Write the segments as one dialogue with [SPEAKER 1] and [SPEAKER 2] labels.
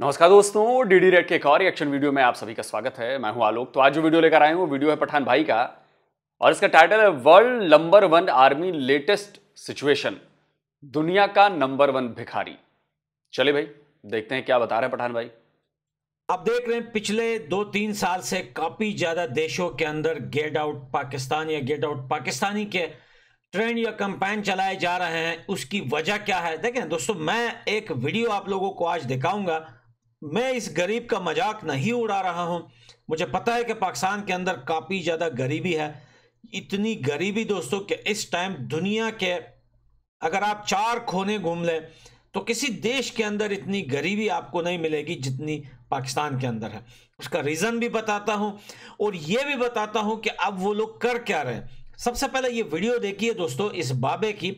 [SPEAKER 1] नमस्कार दोस्तों DD red के एक और एक्शन वीडियो में आप सभी का स्वागत है मैं हूं आलोक तो आज जो वीडियो लेकर आए हूं वो वीडियो है पठान भाई का और इसका टाइटल है world number one army latest situation दुनिया का नंबर वन भिखारी चले भाई
[SPEAKER 2] देखते हैं क्या बता रहे हैं पठान भाई आप देख रहे हैं पिछले दो तीन साल से काफी ज्यादा देशों के अंदर गेट आउट पाकिस्तान या गेट आउट पाकिस्तानी के ट्रेंड या कंपेन चलाए जा रहे हैं उसकी वजह क्या है देखें दोस्तों मैं एक वीडियो आप लोगों को आज दिखाऊंगा मैं इस गरीब का मजाक नहीं उड़ा रहा हूं मुझे पता है कि पाकिस्तान के अंदर काफ़ी ज़्यादा गरीबी है इतनी गरीबी दोस्तों कि इस टाइम दुनिया के अगर आप चार खोने घूम लें तो किसी देश के अंदर इतनी गरीबी आपको नहीं मिलेगी जितनी पाकिस्तान के अंदर है उसका रीज़न भी बताता हूँ और ये भी बताता हूँ कि अब वो लोग कर क्या रहे सबसे पहले ये वीडियो देखिए दोस्तों इस बाबे की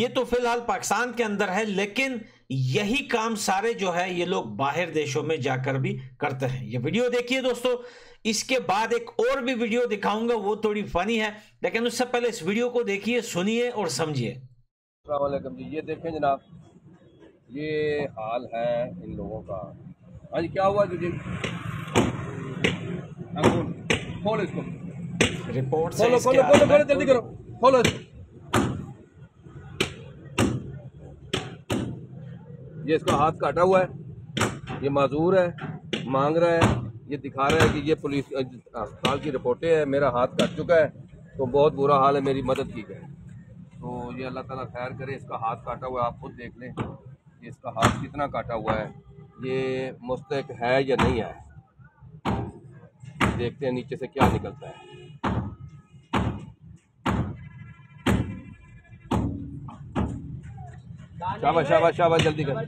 [SPEAKER 2] ये तो फ़िलहाल पाकिस्तान के अंदर है लेकिन यही काम सारे जो है ये लोग बाहर देशों में जाकर भी करते हैं ये वीडियो देखिए दोस्तों इसके बाद एक और भी वीडियो दिखाऊंगा वो थोड़ी फनी है लेकिन उससे पहले इस वीडियो को देखिए सुनिए और समझिए
[SPEAKER 3] ये देखें जनाब ये हाल है इन लोगों का आज हाँ क्या हुआ जी खोल इसको
[SPEAKER 2] रिपोर्ट खोलो खोलो खोलो जल्दी करो
[SPEAKER 3] खोलो ये इसका हाथ काटा हुआ है ये माजूर है मांग रहा है ये दिखा रहा है कि ये पुलिस अस्पताल की रिपोर्टें हैं मेरा हाथ काट चुका है तो बहुत बुरा हाल है मेरी मदद की जाए तो ये अल्लाह ताला खैर करे इसका हाथ काटा हुआ है आप खुद देख लें कि इसका हाथ कितना काटा हुआ है ये मुस्तक है या नहीं है देखते हैं नीचे से क्या निकलता है शाबाश शाबाश शाबाश जल्दी कर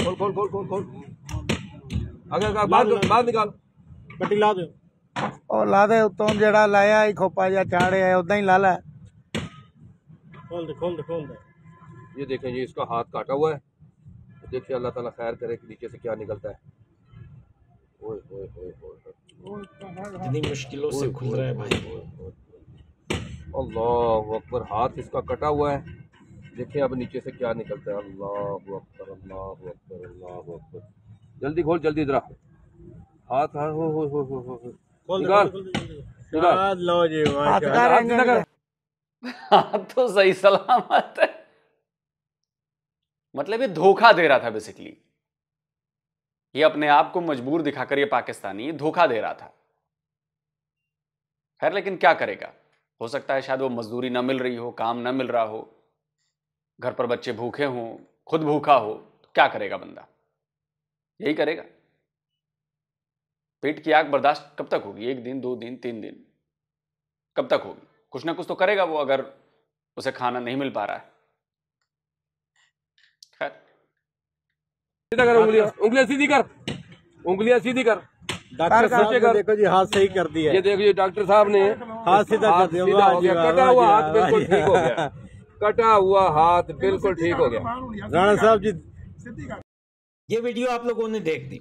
[SPEAKER 3] खोल खोल खोल खोल खोल अगर का बाहर बाहर निकाल पट्टी ला दे ओ ला दे तो जेड़ा लाया ही खोपा जा चाड़े है उदा ही ला ला
[SPEAKER 2] खोल दे खोल दे खोल दे
[SPEAKER 3] ये देखें ये इसका हाथ काटा हुआ है देखिए अल्लाह ताला खैर करे कि नीचे से क्या निकलता है ओए ओए ओए
[SPEAKER 2] ओए
[SPEAKER 3] इतनी मुश्किलों से खुल रहा है भाई अल्लाह अकबर हाथ इसका कटा हुआ है देखें अब नीचे से क्या निकलता है अल्लाह अकबर अल्लाह अकबर अल्लाह अकबर जल्दी खोल जल्दी इधर हाथ हाँ हो हो हो हो तो
[SPEAKER 1] सही सलामत है मतलब ये धोखा दे रहा था बेसिकली ये अपने आप को मजबूर दिखाकर ये पाकिस्तानी धोखा दे रहा था खैर लेकिन क्या करेगा हो सकता है शायद वो मजदूरी ना मिल रही हो काम ना मिल रहा हो घर पर बच्चे भूखे हों खुद भूखा हो तो क्या करेगा बंदा यही करेगा पेट की आग बर्दाश्त कब तक होगी एक दिन दो दिन तीन दिन कब तक होगी कुछ ना कुछ तो करेगा वो अगर उसे खाना नहीं मिल पा रहा है
[SPEAKER 3] कर उंगलियां उंगलियां सीधी कर उंगलियां सीधी कर डॉक्टर साहब कर देखो जी हाथ सही कर दिया ये देखो जी डॉक्टर साहब ने हाथ सीधा कर दिया कटा हुआ हाथ बिल्कुल ठीक हो गया
[SPEAKER 2] कटा हुआ हाथ बिल्कुल ठीक हो गया राणा साहब
[SPEAKER 1] जी
[SPEAKER 2] ये वीडियो आप लोगों ने देख दी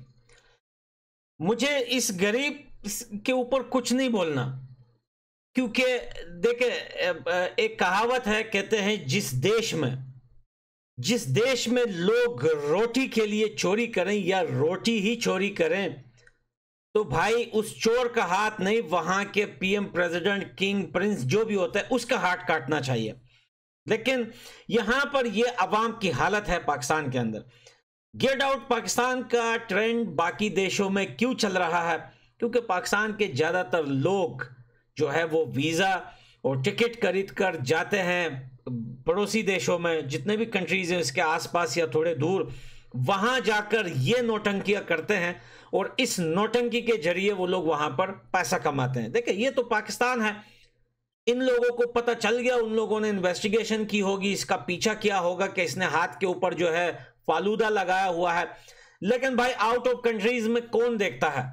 [SPEAKER 2] मुझे इस गरीब के ऊपर कुछ नहीं बोलना क्योंकि देखे एक कहावत है कहते हैं जिस देश में जिस देश में लोग रोटी के लिए चोरी करें या रोटी ही चोरी करें तो भाई उस चोर का हाथ नहीं वहां के पीएम प्रेसिडेंट किंग प्रिंस जो भी होता है उसका हाथ काटना चाहिए लेकिन यहां पर यह अवाम की हालत है पाकिस्तान के अंदर गेट आउट पाकिस्तान का ट्रेंड बाकी देशों में क्यों चल रहा है क्योंकि पाकिस्तान के ज़्यादातर लोग जो है वो वीज़ा और टिकट खरीद कर जाते हैं पड़ोसी देशों में जितने भी कंट्रीज़ हैं इसके आसपास या थोड़े दूर वहाँ जाकर ये नोटंकियाँ करते हैं और इस नोटंकी के जरिए वो लोग वहाँ पर पैसा कमाते हैं देखिए ये तो पाकिस्तान है इन लोगों को पता चल गया उन लोगों ने इन्वेस्टिगेशन की होगी इसका पीछा किया होगा कि इसने हाथ के ऊपर जो है फालूदा लगाया हुआ है लेकिन भाई आउट ऑफ कंट्रीज में कौन देखता है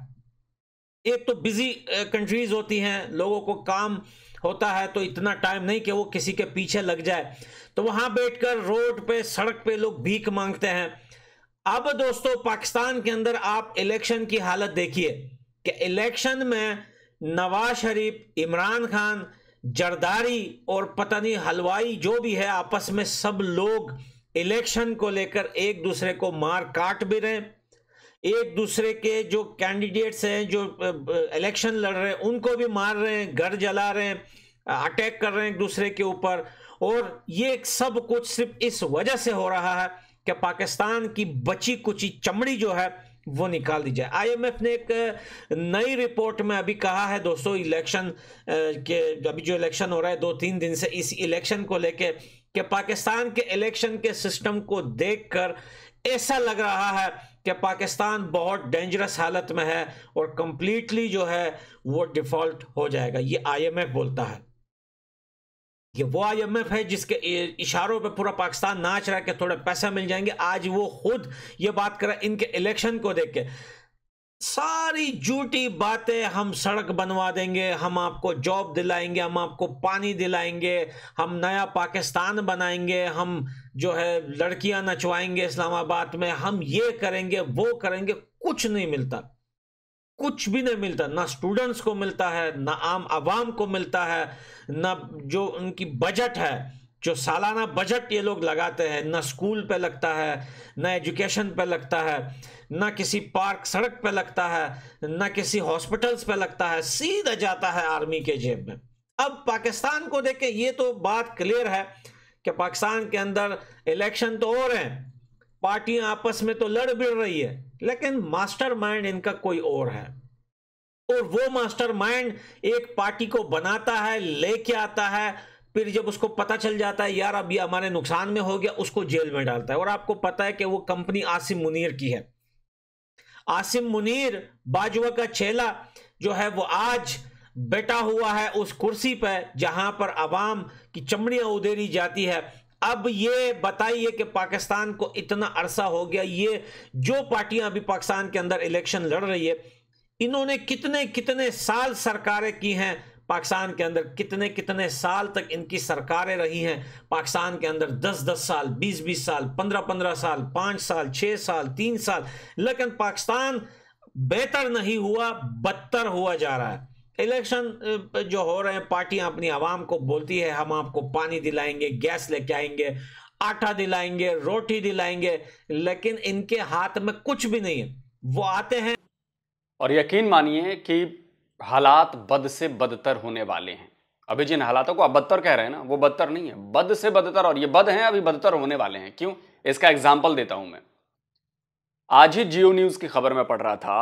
[SPEAKER 2] एक तो बिजी कंट्रीज होती हैं लोगों को काम होता है तो इतना टाइम नहीं कि वो किसी के पीछे लग जाए तो वहां बैठकर रोड पे सड़क पे लोग भीख मांगते हैं अब दोस्तों पाकिस्तान के अंदर आप इलेक्शन की हालत देखिए कि इलेक्शन में नवाज शरीफ इमरान खान जरदारी और पता नहीं हलवाई जो भी है आपस में सब लोग इलेक्शन को लेकर एक दूसरे को मार काट भी रहे एक दूसरे के जो कैंडिडेट्स हैं जो इलेक्शन लड़ रहे हैं उनको भी मार रहे हैं घर जला रहे हैं अटैक कर रहे हैं एक दूसरे के ऊपर और ये सब कुछ सिर्फ इस वजह से हो रहा है कि पाकिस्तान की बची कुची चमड़ी जो है वो निकाल दी जाए आईएमएफ ने एक नई रिपोर्ट में अभी कहा है दोस्तों इलेक्शन के अभी जो इलेक्शन हो रहा है दो तीन दिन से इस इलेक्शन को लेके कि पाकिस्तान के इलेक्शन के सिस्टम को देखकर ऐसा लग रहा है कि पाकिस्तान बहुत डेंजरस हालत में है और कंप्लीटली जो है वो डिफॉल्ट हो जाएगा ये आई बोलता है ये वो एफ है जिसके इशारों पे पूरा पाकिस्तान नाच रहा है कि थोड़े पैसा मिल जाएंगे आज वो खुद ये बात कर रहा है इनके इलेक्शन को देख के सारी झूठी बातें हम सड़क बनवा देंगे हम आपको जॉब दिलाएंगे हम आपको पानी दिलाएंगे हम नया पाकिस्तान बनाएंगे हम जो है लड़कियां नचवाएंगे इस्लामाबाद में हम ये करेंगे वो करेंगे कुछ नहीं मिलता कुछ भी नहीं मिलता ना स्टूडेंट्स को मिलता है ना आम आवाम को मिलता है ना जो उनकी बजट है जो सालाना बजट ये लोग लगाते हैं ना स्कूल पे लगता है ना एजुकेशन पे लगता है ना किसी पार्क सड़क पे लगता है ना किसी हॉस्पिटल्स पे लगता है सीधा जाता है आर्मी के जेब में अब पाकिस्तान को देखें ये तो बात क्लियर है कि पाकिस्तान के अंदर इलेक्शन तो हो रहे हैं पार्टियां आपस में तो लड़ भिड़ रही है लेकिन मास्टरमाइंड इनका कोई और है और वो मास्टरमाइंड एक पार्टी को बनाता है लेके आता है फिर जब उसको पता चल जाता है यार अब ये हमारे नुकसान में हो गया उसको जेल में डालता है और आपको पता है कि वो कंपनी आसिम मुनीर की है आसिम मुनीर बाजवा का चेला जो है वो आज बैठा हुआ है उस कुर्सी पर जहां पर आवाम की चमड़ियां उधेरी जाती है अब ये बताइए कि पाकिस्तान को इतना अरसा हो गया ये जो पार्टियां अभी पाकिस्तान के अंदर इलेक्शन लड़ रही है इन्होंने कितने कितने साल सरकारें की हैं पाकिस्तान के अंदर कितने कितने साल तक इनकी सरकारें रही हैं पाकिस्तान के अंदर 10-10 साल 20-20 साल 15-15 साल 5 साल 6 साल 3 साल लेकिन पाकिस्तान बेहतर नहीं हुआ बदतर हुआ जा रहा है इलेक्शन जो हो रहे हैं पार्टियां अपनी आवाम को बोलती है हम आपको पानी दिलाएंगे गैस लेके आएंगे आटा दिलाएंगे रोटी दिलाएंगे लेकिन इनके हाथ में कुछ भी नहीं है वो आते हैं और यकीन मानिए कि हालात
[SPEAKER 1] बद से बदतर होने वाले हैं अभी जिन हालातों को आप बदतर कह रहे हैं ना वो बदतर नहीं है बद से बदतर और ये बद हैं अभी बदतर होने वाले हैं क्यों इसका एग्जाम्पल देता हूं मैं आज ही जियो न्यूज की खबर में पढ़ रहा था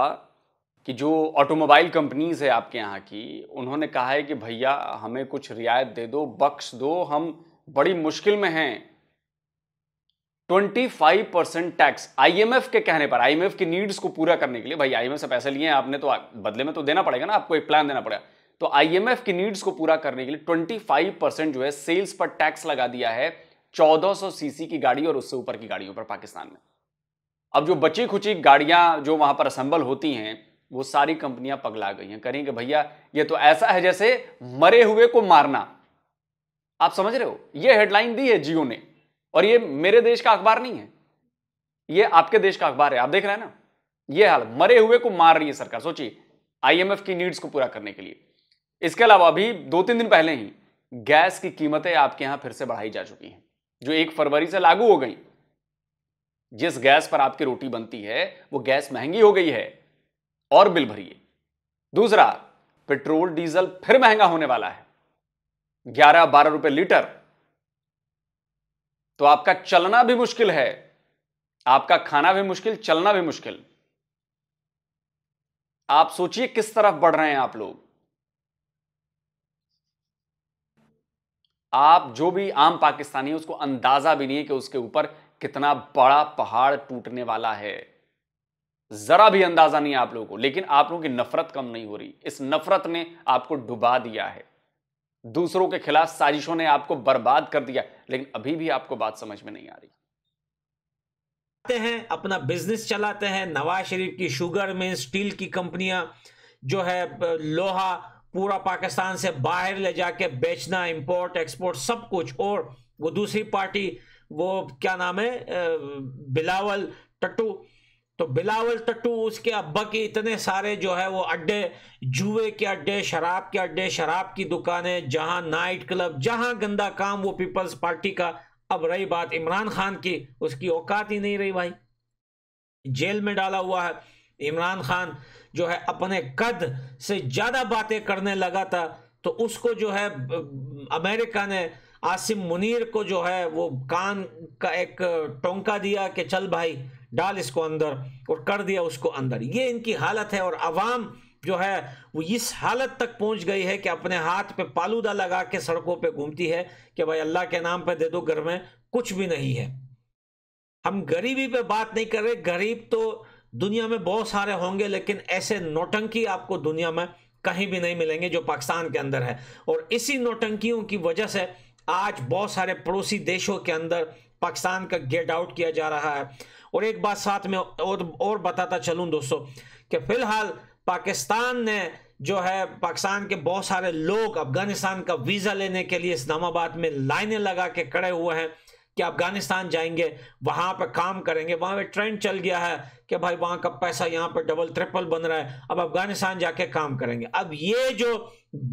[SPEAKER 1] कि जो ऑटोमोबाइल कंपनीज है आपके यहाँ की उन्होंने कहा है कि भैया हमें कुछ रियायत दे दो बख्श दो हम बड़ी मुश्किल में हैं 25 परसेंट टैक्स आईएमएफ के कहने पर आईएमएफ की नीड्स को पूरा करने के लिए भाई आईएमएफ से पैसे लिए हैं आपने तो बदले में तो देना पड़ेगा ना आपको एक प्लान देना पड़ेगा तो आईएमएफ की नीड्स को पूरा करने के लिए 25 परसेंट जो है सेल्स पर टैक्स लगा दिया है 1400 सीसी की गाड़ी और उससे ऊपर की गाड़ियों पर पाकिस्तान में अब जो बची खुची गाड़ियां जो वहां पर असेंबल होती हैं वो सारी कंपनियां पगला गई हैं करेंगे भैया ये तो ऐसा है जैसे मरे हुए को मारना आप समझ रहे हो ये हेडलाइन दी है जियो ने और ये मेरे देश का अखबार नहीं है ये आपके देश का अखबार है आप देख रहे हैं ना ये हाल मरे हुए को मार रही है सरकार सोचिए आईएमएफ की नीड्स को पूरा करने के लिए इसके अलावा अभी दो तीन दिन पहले ही गैस की कीमतें आपके यहां फिर से बढ़ाई जा चुकी हैं जो एक फरवरी से लागू हो गई जिस गैस पर आपकी रोटी बनती है वो गैस महंगी हो गई है और बिल भरिए दूसरा पेट्रोल डीजल फिर महंगा होने वाला है ग्यारह बारह रुपए लीटर तो आपका चलना भी मुश्किल है आपका खाना भी मुश्किल चलना भी मुश्किल आप सोचिए किस तरफ बढ़ रहे हैं आप लोग आप जो भी आम पाकिस्तानी है उसको अंदाजा भी नहीं है कि उसके ऊपर कितना बड़ा पहाड़ टूटने वाला है જરા ભી અંદાઝા નહી આપ લોગો લેકિન આપ લોગો કી નફરત કમ નહી હો રહી ઇસ નફરત ને આપકો ડુબા દિયા હૈ દૂસરો કે ખિલાસ સાજિશોને આપકો બરબાદ કર દિયા લેકિન અભી ભી આપકો બાત સમજ મે નહી આ રહી
[SPEAKER 2] હૈતે હે અપના બિઝનેસ ચલાતે હે નવાઝ શરીફ કી સુગર મે સ્ટીલ કી કંપનીયા જો હે લોહા પૂરા પાકિસ્તાન સે બહાર લે જાકે બેchna ઇમ્પોર્ટ એક્સપોર્ટ સબ કુછ ઓર વો દૂસરી પાર્ટી વો ક્યા નામ હે બિલાવલ ટટુ तो बिलावल टट्टू उसके अब्बा के इतने सारे जो है वो अड्डे जुए के अड्डे शराब के अड्डे शराब की दुकानें जहां नाइट क्लब जहां गंदा काम वो पीपल्स पार्टी का अब रही बात इमरान खान की उसकी औकात ही नहीं रही भाई जेल में डाला हुआ है इमरान खान जो है अपने कद से ज़्यादा बातें करने लगा था तो उसको जो है अमेरिका ने आसिम मुनीर को जो है वो कान का एक टोंका दिया कि चल भाई डाल इसको अंदर और कर दिया उसको अंदर ये इनकी हालत है और आवाम जो है वो इस हालत तक पहुंच गई है कि अपने हाथ पे पालूदा लगा के सड़कों पे घूमती है कि भाई अल्लाह के नाम पे दे दो घर में कुछ भी नहीं है हम गरीबी पे बात नहीं कर रहे गरीब तो दुनिया में बहुत सारे होंगे लेकिन ऐसे नोटंकी आपको दुनिया में कहीं भी नहीं मिलेंगे जो पाकिस्तान के अंदर है और इसी नोटंकियों की वजह से आज बहुत सारे पड़ोसी देशों के अंदर पाकिस्तान का गेट आउट किया जा रहा है और एक बात साथ में और और बताता चलूँ दोस्तों कि फ़िलहाल पाकिस्तान ने जो है पाकिस्तान के बहुत सारे लोग अफगानिस्तान का वीज़ा लेने के लिए इस्लामाबाद में लाइनें लगा के खड़े हुए हैं कि अफगानिस्तान जाएंगे वहाँ पर काम करेंगे वहां पर ट्रेंड चल गया है कि भाई वहां का पैसा यहाँ पर डबल ट्रिपल बन रहा है अब अफगानिस्तान जाके काम करेंगे अब ये जो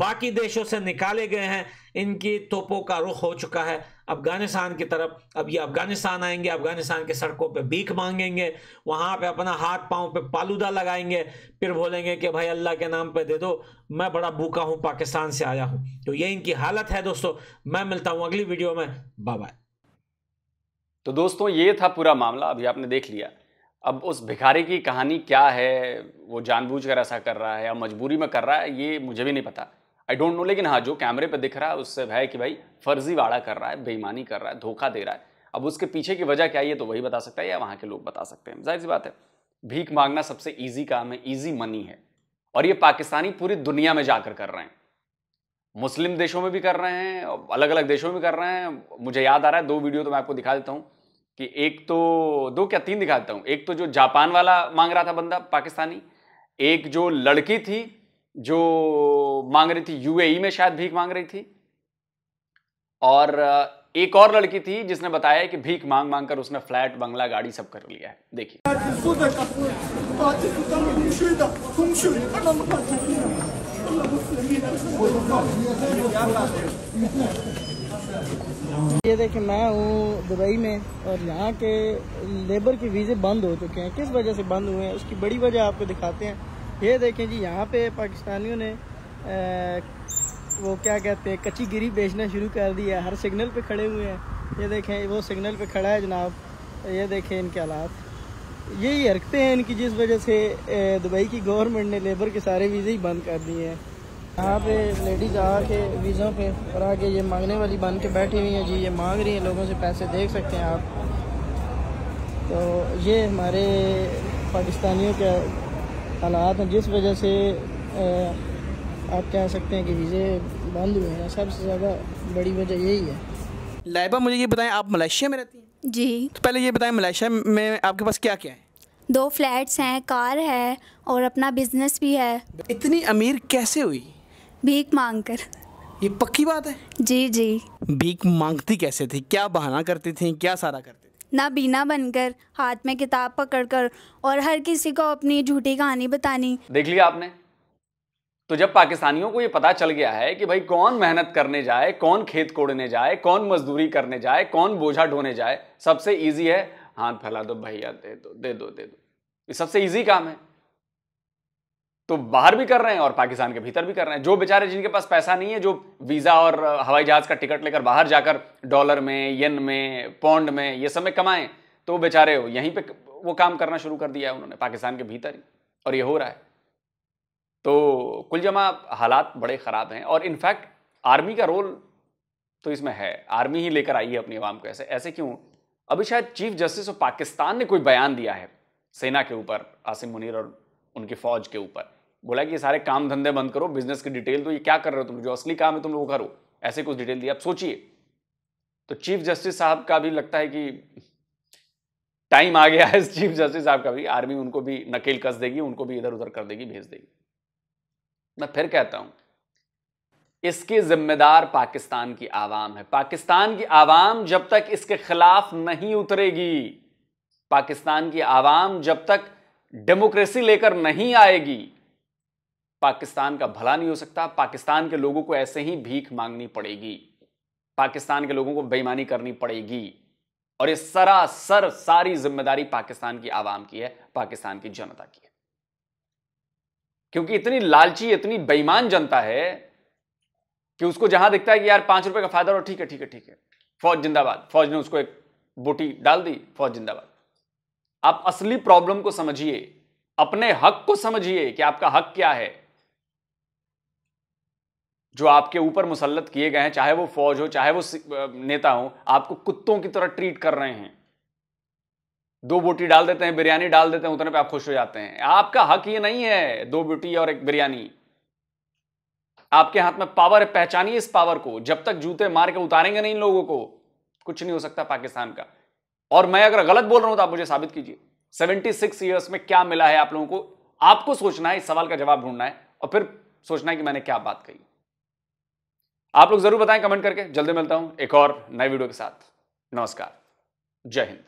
[SPEAKER 2] बाकी देशों से निकाले गए हैं इनकी तोपों का रुख हो चुका है अफगानिस्तान की तरफ अब ये अफगानिस्तान आएंगे अफगानिस्तान के सड़कों पे भीख मांगेंगे वहां पे अपना हाथ पांव पे पालूदा लगाएंगे फिर बोलेंगे कि भाई अल्लाह के नाम पे दे दो मैं बड़ा भूखा हूँ पाकिस्तान से आया हूँ तो ये इनकी हालत है दोस्तों मैं मिलता हूँ अगली वीडियो में बाय
[SPEAKER 1] तो दोस्तों ये था पूरा मामला अभी आपने देख लिया अब उस भिखारी की कहानी क्या है वो जानबूझ कर ऐसा कर रहा है या मजबूरी में कर रहा है ये मुझे भी नहीं पता आई डोंट नो लेकिन हाँ जो कैमरे पर दिख रहा है उससे है कि भाई फर्जीवाड़ा कर रहा है बेईमानी कर रहा है धोखा दे रहा है अब उसके पीछे की वजह क्या है तो वही बता सकता है या वहाँ के लोग बता सकते हैं जाहिर सी बात है भीख मांगना सबसे ईजी काम है ईजी मनी है और ये पाकिस्तानी पूरी दुनिया में जाकर कर रहे हैं मुस्लिम देशों में भी कर रहे हैं अलग अलग देशों में कर रहे हैं मुझे याद आ रहा है दो वीडियो तो मैं आपको दिखा देता हूँ कि एक तो दो क्या तीन दिखा देता हूँ एक तो जो जापान वाला मांग रहा था बंदा पाकिस्तानी एक जो लड़की थी जो मांग रही थी यूएई e में शायद भीख मांग रही थी और एक और लड़की थी जिसने बताया कि भीख मांग मांग कर उसने फ्लैट बंगला गाड़ी सब कर लिया है देखिए
[SPEAKER 3] ये देखिए मैं हूँ दुबई में और यहाँ के लेबर के वीज़े बंद हो चुके हैं किस वजह से बंद हुए हैं उसकी बड़ी वजह आपको दिखाते हैं ये देखें जी यहाँ पे पाकिस्तानियों ने आ, वो क्या कहते हैं कच्ची गिरी बेचना शुरू कर दिया हर सिग्नल पे खड़े हुए हैं ये देखें वो सिग्नल पे खड़ा है जनाब ये देखें इनके हालात यही हरकतें हैं इनकी जिस वजह से दुबई की गवर्नमेंट ने लेबर के सारे वीज़े ही बंद कर दिए हैं यहाँ पे लेडीज़ आके वीज़ों पे और आके ये मांगने वाली बन के बैठी हुई हैं जी ये मांग रही हैं लोगों से पैसे देख सकते हैं आप तो ये हमारे पाकिस्तानियों का हालात हैं जिस वजह से आप कह सकते हैं कि वीज़े बंद हुए हैं सबसे ज़्यादा बड़ी वजह यही है लाइबा मुझे ये बताएं आप मलेशिया में रहती हैं जी तो पहले ये बताएं मलेशिया में आपके पास क्या क्या है
[SPEAKER 1] दो फ्लैट्स हैं कार है और अपना बिजनेस भी है
[SPEAKER 3] इतनी अमीर कैसे
[SPEAKER 1] हुई भीख मांग कर ये पक्की बात है जी जी
[SPEAKER 2] भीख मांगती कैसे
[SPEAKER 3] थी क्या बहाना करती थी क्या सारा करती
[SPEAKER 1] ना बीना बनकर हाथ में किताब पकड़कर और हर किसी को अपनी झूठी कहानी बतानी देख लिया आपने तो जब पाकिस्तानियों को ये पता चल गया है कि भाई कौन मेहनत करने जाए कौन खेत कोड़ने जाए कौन मजदूरी करने जाए कौन बोझा ढोने जाए सबसे ईजी है हाथ फैला दो भैया दे दो दे दो दे दो ये सबसे ईजी काम है तो बाहर भी कर रहे हैं और पाकिस्तान के भीतर भी कर रहे हैं जो बेचारे जिनके पास पैसा नहीं है जो वीज़ा और हवाई जहाज़ का टिकट लेकर बाहर जाकर डॉलर में येन में पौंड में ये सब में कमाएं तो वो बेचारे हो यहीं पे वो काम करना शुरू कर दिया है उन्होंने पाकिस्तान के भीतर ही और ये हो रहा है तो कुल जमा हालात बड़े ख़राब हैं और इनफैक्ट आर्मी का रोल तो इसमें है आर्मी ही लेकर आई है अपनी आवाम को ऐसे ऐसे क्यों अभी शायद चीफ जस्टिस ऑफ पाकिस्तान ने कोई बयान दिया है सेना के ऊपर आसिम मुनीर और उनकी फ़ौज के ऊपर बोला कि ये सारे काम धंधे बंद करो बिजनेस की डिटेल तो ये क्या कर रहे हो तुम जो असली काम है तुम लोग करो ऐसे कुछ डिटेल दी आप सोचिए तो चीफ जस्टिस साहब का भी लगता है कि टाइम आ गया है चीफ जस्टिस साहब का भी आर्मी उनको भी नकेल कस देगी उनको भी इधर उधर कर देगी भेज देगी मैं फिर कहता हूं इसकी जिम्मेदार पाकिस्तान की आवाम है पाकिस्तान की आवाम जब तक इसके खिलाफ नहीं उतरेगी पाकिस्तान की आवाम जब तक डेमोक्रेसी लेकर नहीं आएगी पाकिस्तान का भला नहीं हो सकता पाकिस्तान के लोगों को ऐसे ही भीख मांगनी पड़ेगी पाकिस्तान के लोगों को बेईमानी करनी पड़ेगी और ये सरासर सारी जिम्मेदारी पाकिस्तान की आवाम की है पाकिस्तान की जनता की है क्योंकि इतनी लालची इतनी बेईमान जनता है कि उसको जहां दिखता है कि यार पांच रुपए का फायदा हो ठीक है ठीक है ठीक है फौज जिंदाबाद फौज ने उसको एक बोटी डाल दी फौज जिंदाबाद आप असली प्रॉब्लम को समझिए अपने हक को समझिए कि आपका हक क्या है जो आपके ऊपर मुसलत किए गए हैं चाहे वो फौज हो चाहे वो नेता हो आपको कुत्तों की तरह ट्रीट कर रहे हैं दो बोटी डाल देते हैं बिरयानी डाल देते हैं उतने पे आप खुश हो जाते हैं आपका हक ये नहीं है दो बोटी और एक बिरयानी आपके हाथ में पावर है पहचानिए इस पावर को जब तक जूते मार के उतारेंगे नहीं इन लोगों को कुछ नहीं हो सकता पाकिस्तान का और मैं अगर गलत बोल रहा हूं तो आप मुझे साबित कीजिए सेवेंटी सिक्स ईयर्स में क्या मिला है आप लोगों को आपको सोचना है इस सवाल का जवाब ढूंढना है और फिर सोचना है कि मैंने क्या बात कही आप लोग जरूर बताएं कमेंट करके जल्दी मिलता हूं एक और नए वीडियो के साथ
[SPEAKER 3] नमस्कार जय हिंद